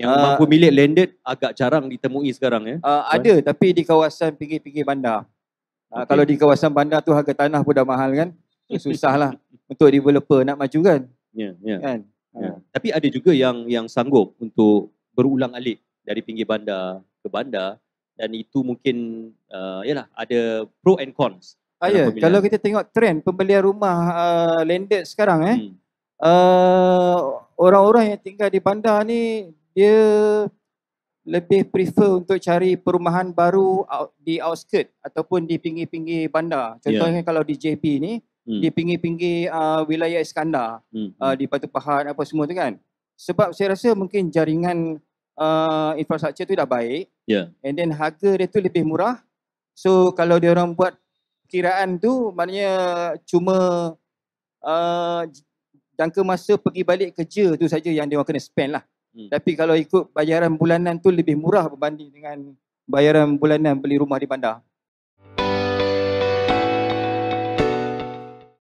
Yang uh, mampu milik ah. landed agak jarang ditemui sekarang ya. Uh, ada Tuan. tapi di kawasan pinggir-pinggir bandar. Uh, ah, okay. Kalau di kawasan bandar tu harga tanah pun dah mahal kan. Ya, susahlah untuk developer nak maju kan. Ya, yeah, Yeah. Kan? Yeah. Ya. Uh. Tapi ada juga yang yang sanggup untuk berulang alik dari pinggir bandar ke bandar dan itu mungkin uh, yalah ada pro and cons. Ah, ya, kalau kita tengok trend pembelian rumah uh, landed sekarang eh hmm. uh, orang-orang yang tinggal di bandar ni dia lebih prefer untuk cari perumahan baru di outskirt ataupun di pinggir-pinggir bandar. Ya. Contohnya yeah. kalau di JP ni, hmm. di pinggir-pinggir uh, wilayah Iskandar, hmm, hmm. uh, di Batu Pahat apa semua tu kan. Sebab saya rasa mungkin jaringan uh, infrastruktur tu dah baik yeah. and then harga dia tu lebih murah. So kalau dia orang buat kiraan tu maknanya cuma uh, jangka masa pergi balik kerja tu saja yang dia orang kena spend lah. Hmm. Tapi kalau ikut bayaran bulanan tu lebih murah berbanding dengan bayaran bulanan beli rumah di bandar. Hmm.